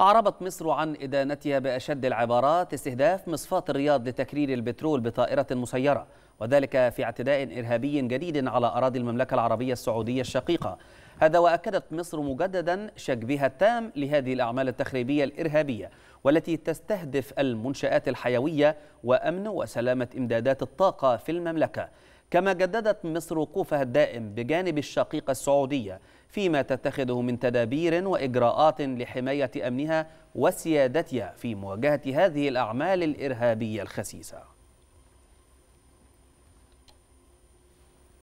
أعربت مصر عن إدانتها بأشد العبارات استهداف مصفاة الرياض لتكرير البترول بطائرة مسيرة وذلك في اعتداء إرهابي جديد على أراضي المملكة العربية السعودية الشقيقة هذا وأكدت مصر مجددا شكبها التام لهذه الأعمال التخريبية الإرهابية والتي تستهدف المنشآت الحيوية وأمن وسلامة إمدادات الطاقة في المملكة كما جددت مصر وقوفها الدائم بجانب الشقيقة السعودية فيما تتخذه من تدابير وإجراءات لحماية أمنها وسيادتها في مواجهة هذه الأعمال الإرهابية الخسيسة